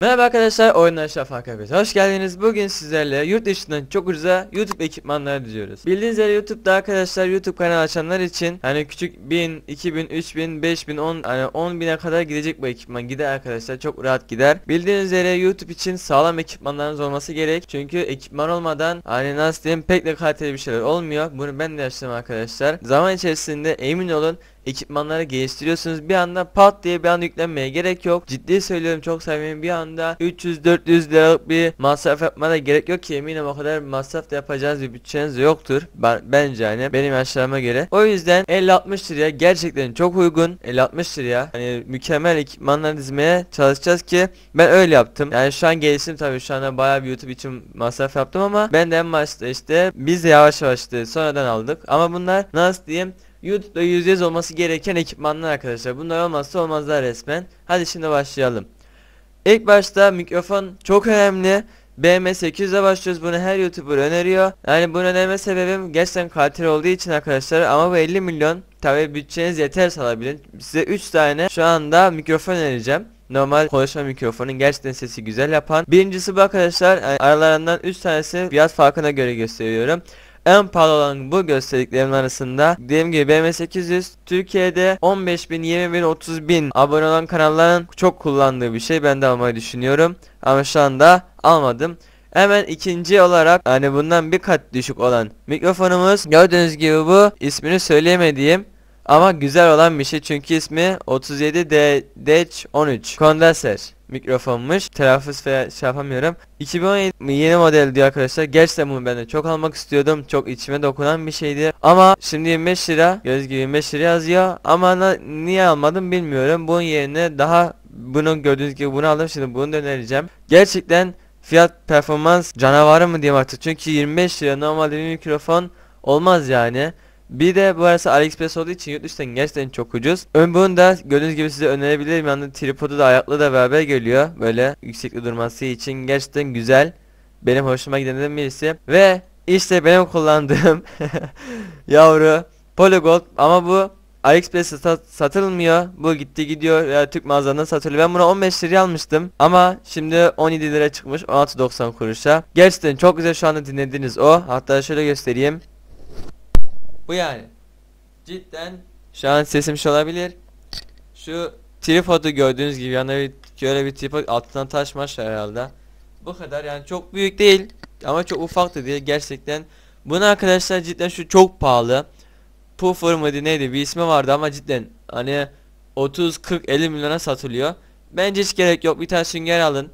Merhaba arkadaşlar oyunlar şafak hepiniz hoş geldiniz bugün sizlerle yurt dışından çok ucuza YouTube ekipmanları diyoruz Bildiğiniz üzere YouTube'da arkadaşlar YouTube kanal açanlar için hani küçük 1000, 2000, 3000, 5000, 10 hani 10 bine kadar gidecek bu ekipman gider arkadaşlar çok rahat gider Bildiğiniz üzere YouTube için sağlam ekipmanlarınız olması gerek çünkü ekipman olmadan hani nasıl diyeyim pek de kaliteli bir şeyler olmuyor bunu ben de yaşadım arkadaşlar Zaman içerisinde emin olun ekipmanları geliştiriyorsunuz. Bir anda pat diye bir an yüklenmeye gerek yok. Ciddi söylüyorum çok samimi bir anda 300-400 liralık bir masraf yapmana gerek yok ki eminim o kadar masraf da yapacağınız bir bütçeniz yoktur. Ben, bence hani benim yaşlarıma göre. O yüzden 50-60 liraya gerçekten çok uygun. 50-60 liraya hani mükemmel ekipmanlar dizmeye çalışacağız ki ben öyle yaptım. Yani şu an geliştim tabii şu anda bayağı bir YouTube için masraf yaptım ama ben de en başta işte biz de yavaş yavaş işte sonradan aldık. Ama bunlar nasıl diyeyim YouTube'da %100 olması gereken ekipmanlar arkadaşlar. Bunlar olmazsa olmazlar resmen. Hadi şimdi başlayalım. İlk başta mikrofon çok önemli. BM800'e başlıyoruz. Bunu her YouTuber öneriyor. Yani bunu önerme sebebim gerçekten kaliteli olduğu için arkadaşlar. Ama bu 50 milyon tabi bütçeniz yeter alabilin. Size 3 tane şu anda mikrofon önereceğim. Normal konuşma mikrofonun gerçekten sesi güzel yapan. Birincisi bu arkadaşlar. Yani aralarından 3 tanesi fiyat farkına göre gösteriyorum. En pahalı olan bu gösterdiklerimin arasında dediğim gibi BM800 Türkiye'de 15000 20000 20 bin, abone olan kanalların çok kullandığı bir şey. Ben de almayı düşünüyorum. Ama şu anda almadım. Hemen ikinci olarak hani bundan bir kat düşük olan mikrofonumuz. Gördüğünüz gibi bu ismini söyleyemediğim ama güzel olan bir şey çünkü ismi 37 d 13 kondenser mikrofonmuş. Telaffuz veya şey yapamıyorum. 2017 yeni model diyor arkadaşlar. Gerçekten bunu ben de çok almak istiyordum. Çok içime dokunan bir şeydi. Ama şimdi 25 lira. Göz gibi 25 lira yazıyor. Ama na, niye almadım bilmiyorum. Bunun yerine daha bunu gördüğünüz gibi bunu aldım. Şimdi bunu da önereceğim. Gerçekten fiyat performans canavarı mı diyeyim artık. Çünkü 25 lira normal bir mikrofon olmaz yani. Bir de bu burası AliExpress olduğu için yurt dışından gerçekten çok ucuz. Ön bunu da gördüğünüz gibi size önerebilirim. Yani tripodu da ayaklı da beraber geliyor. Böyle yüksekte durması için gerçekten güzel. Benim hoşuma giden birisi. Ve işte benim kullandığım yavru Polygold ama bu AliExpress'te sat satılmıyor. Bu gitti gidiyor ya Türk mağazalarından satılıyor. Ben bunu 15 liraya almıştım ama şimdi 17 lira çıkmış 16.90 kuruşa. Gerçekten çok güzel şu anda dinlediğiniz o. Hatta şöyle göstereyim. Bu yani. Cidden şu an sesim olabilir. Şu tripodu gördüğünüz gibi yanına bir, şöyle bir tripod altından taşmaş herhalde. Bu kadar yani çok büyük değil ama çok ufak da değil gerçekten. Bunu arkadaşlar cidden şu çok pahalı. Puffer mıydı neydi bir ismi vardı ama cidden hani 30 40 50 milyona satılıyor. Bence hiç gerek yok. Bir tane sünger alın.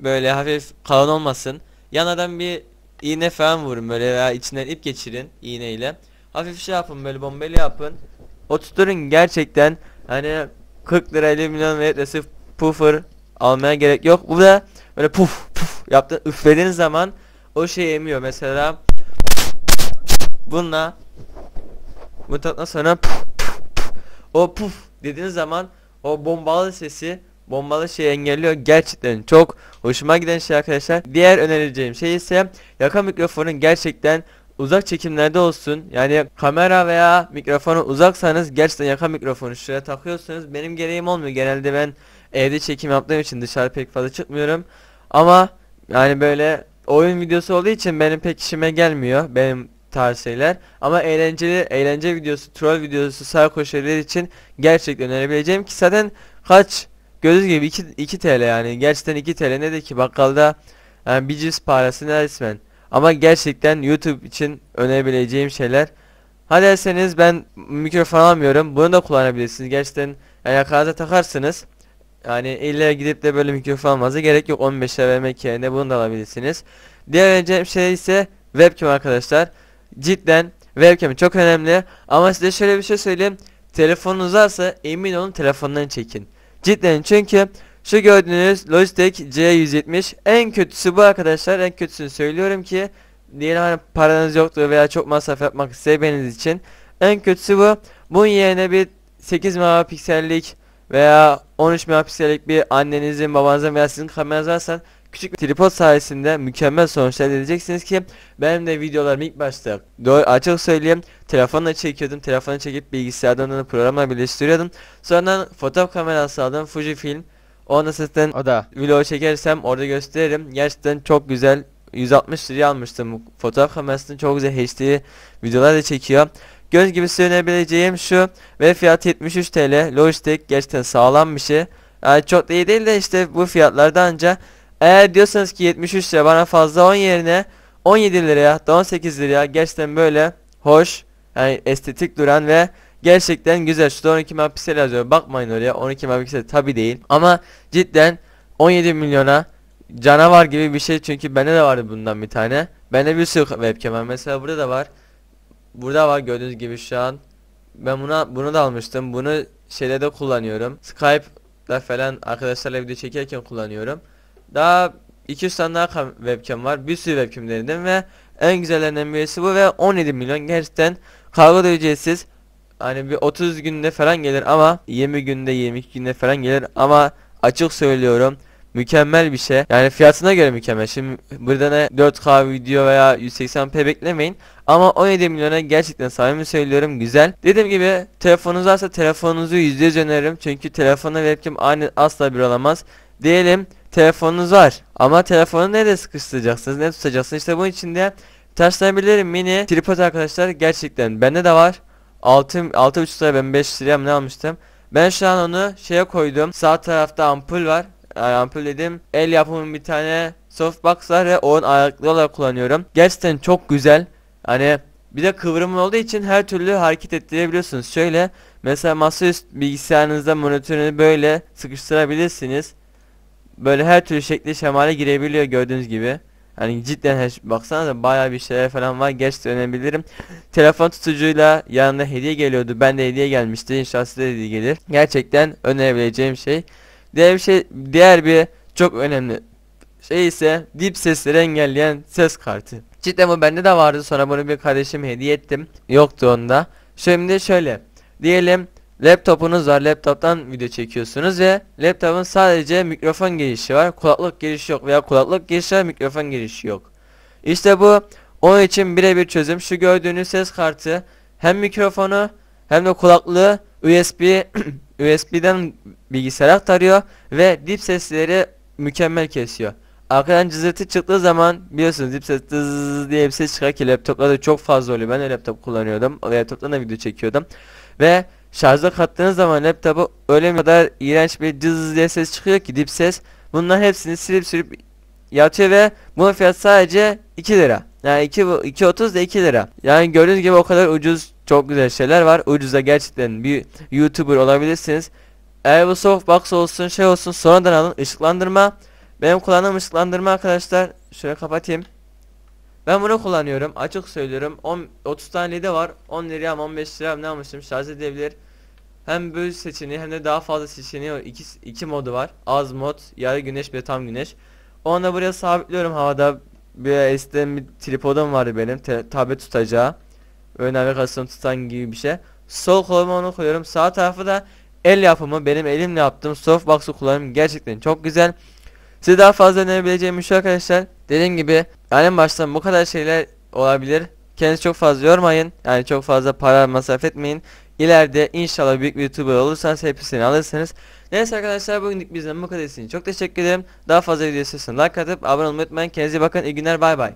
Böyle hafif kalın olmasın. Yanadan bir iğne falan vurun böyle veya içinden ip geçirin iğneyle. Hafif şey yapın böyle bombeli yapın. o Oturtun gerçekten hani 40 lira 50 milyon ve sırf puffer almaya gerek yok. Bu da böyle puf puf yaptı üflediğiniz zaman o şey emiyor. Mesela bununla bu tatla sonra puf, puf, puf. o puf dediğiniz zaman o bombalı sesi bombalı şeyi engelliyor. Gerçekten çok hoşuma giden şey arkadaşlar. Diğer önereceğim şey ise yaka mikrofonun gerçekten uzak çekimlerde olsun. Yani kamera veya mikrofonu uzaksanız gerçekten yaka mikrofonu şuraya takıyorsunuz. Benim gereğim olmuyor. Genelde ben evde çekim yaptığım için dışarı pek fazla çıkmıyorum. Ama yani böyle oyun videosu olduğu için benim pek işime gelmiyor. Benim tarz şeyler. Ama eğlenceli eğlence videosu, troll videosu, sarko şeyler için gerçekten önerebileceğim ki zaten kaç gördüğünüz gibi 2, 2 TL yani gerçekten 2 TL ne de ki bakkalda yani bir cips parası ne ama gerçekten YouTube için önerebileceğim şeyler. Hadi derseniz ben mikrofon almıyorum. Bunu da kullanabilirsiniz. Gerçekten yani yakalarınıza takarsınız. Yani illa gidip de böyle mikrofon almanıza gerek yok. 15 15'e vermek yerine bunu da alabilirsiniz. Diğer önereceğim şey ise webcam arkadaşlar. Cidden webcam çok önemli. Ama size şöyle bir şey söyleyeyim. Telefonunuz varsa emin olun telefondan çekin. Cidden çünkü şu gördüğünüz Logitech C170 en kötüsü bu arkadaşlar. En kötüsünü söylüyorum ki diyelim hani paranız yoktu veya çok masraf yapmak istemediğiniz için en kötüsü bu. Bunun yerine bir 8 megapiksellik veya 13 megapiksellik bir annenizin, babanızın veya sizin kameranız varsa küçük bir tripod sayesinde mükemmel sonuçlar elde edeceksiniz ki benim de videolarım ilk başta doğru açık söyleyeyim telefonla çekiyordum telefonu çekip bilgisayardan programla birleştiriyordum sonra fotoğraf kamerası aldım Fujifilm ona zaten o da vlog çekersem orada gösteririm. Gerçekten çok güzel 160 liraya almıştım. Fotoğraf kamerasını çok güzel HD videolar da çekiyor. Göz gibi söyleyebileceğim şu ve fiyat 73 TL. Logitech gerçekten sağlam bir şey. Yani çok da iyi değil de işte bu fiyatlarda anca eğer diyorsanız ki 73 lira bana fazla 10 yerine 17 liraya 18 liraya gerçekten böyle hoş yani estetik duran ve Gerçekten güzel. Şurada 12 megapiksel yazıyor. Bakmayın oraya 12 megapiksel tabi değil. Ama cidden 17 milyona canavar gibi bir şey. Çünkü bende de vardı bundan bir tane. Bende bir sürü webcam var. Mesela burada da var. Burada var gördüğünüz gibi şu an. Ben buna bunu da almıştım. Bunu şeyde de kullanıyorum. Skype'da falan arkadaşlarla video çekerken kullanıyorum. Daha 200 tane daha webcam var. Bir sürü webcam denedim ve en güzellerinden birisi bu ve 17 milyon gerçekten kargo da ücretsiz. Hani bir 30 günde falan gelir ama 20 günde 22 günde falan gelir ama açık söylüyorum mükemmel bir şey. Yani fiyatına göre mükemmel. Şimdi burada ne 4K video veya 180p beklemeyin. Ama 17 milyona gerçekten samimi söylüyorum güzel. Dediğim gibi telefonunuz varsa telefonunuzu %100 öneririm. Çünkü telefona webcam aynı asla bir alamaz. Diyelim telefonunuz var ama telefonu nerede sıkıştıracaksınız ne tutacaksınız işte bunun içinde Terslenebilirim mini tripod arkadaşlar gerçekten bende de var 6, 6 3 liraya ben 5 liraya mı ne almıştım. Ben şu an onu şeye koydum. Sağ tarafta ampul var. Yani ee, ampul dedim. El yapımı bir tane softbox var ve onun ayaklı olarak kullanıyorum. Gerçekten çok güzel. Hani bir de kıvrımın olduğu için her türlü hareket ettirebiliyorsunuz. Şöyle mesela masaüstü bilgisayarınızda monitörünü böyle sıkıştırabilirsiniz. Böyle her türlü şekli şemale girebiliyor gördüğünüz gibi. Yani cidden her baksanıza baya bir şeyler falan var. Geç dönebilirim. Telefon tutucuyla yanında hediye geliyordu. Ben de hediye gelmişti. İnşallah size de hediye gelir. Gerçekten önerebileceğim şey. Diğer bir şey diğer bir çok önemli şey ise dip sesleri engelleyen ses kartı. Cidden bu bende de vardı. Sonra bunu bir kardeşim hediye ettim. Yoktu onda. Şimdi şöyle diyelim Laptopunuz var laptoptan video çekiyorsunuz ve laptopun sadece mikrofon girişi var kulaklık girişi yok veya kulaklık girişi var mikrofon girişi yok. İşte bu onun için birebir çözüm şu gördüğünüz ses kartı hem mikrofonu hem de kulaklığı USB USB'den bilgisayara aktarıyor ve dip sesleri mükemmel kesiyor. Arkadan cızırtı çıktığı zaman biliyorsunuz dip ses dızzz diye bir ses çıkar ki laptoplarda çok fazla oluyor. Ben de laptop kullanıyordum. Laptoptan da video çekiyordum. Ve Şarja kattığınız zaman laptopa öyle kadar iğrenç bir cız diye ses çıkıyor ki dip ses. Bunların hepsini silip sürüp yatıyor ve bunun fiyatı sadece 2 lira. Yani 2 2.30 da 2 lira. Yani gördüğünüz gibi o kadar ucuz çok güzel şeyler var. Ucuza gerçekten bir YouTuber olabilirsiniz. Eğer bu softbox olsun şey olsun sonradan alın ışıklandırma. Benim kullandığım ışıklandırma arkadaşlar. Şöyle kapatayım. Ben bunu kullanıyorum. Açık söylüyorum. 10, 30 tane de var. 10 liraya 15 liraya ne almıştım şarj edebilir. Hem böl seçeneği hem de daha fazla seçeneği var. İki, iki modu var. Az mod, yarı güneş ve tam güneş. Onu da buraya sabitliyorum havada. Bir eskiden bir tripodum vardı benim. Te, tablet tutacağı. Ön kasım tutan gibi bir şey. Sol koluma onu koyuyorum. Sağ tarafı da el yapımı. Benim elimle yaptığım softbox'u kullanıyorum. Gerçekten çok güzel. Size daha fazla önerebileceğim bir şey arkadaşlar. Dediğim gibi yani en başta bu kadar şeyler olabilir. Kendinizi çok fazla yormayın. Yani çok fazla para masraf etmeyin. İleride inşallah büyük bir YouTuber olursanız hepsini alırsınız. Neyse arkadaşlar bugünlük bizden bu kadar için çok teşekkür ederim. Daha fazla video istiyorsanız like atıp abone olmayı unutmayın. Kendinize bakın. İyi günler. Bay bay.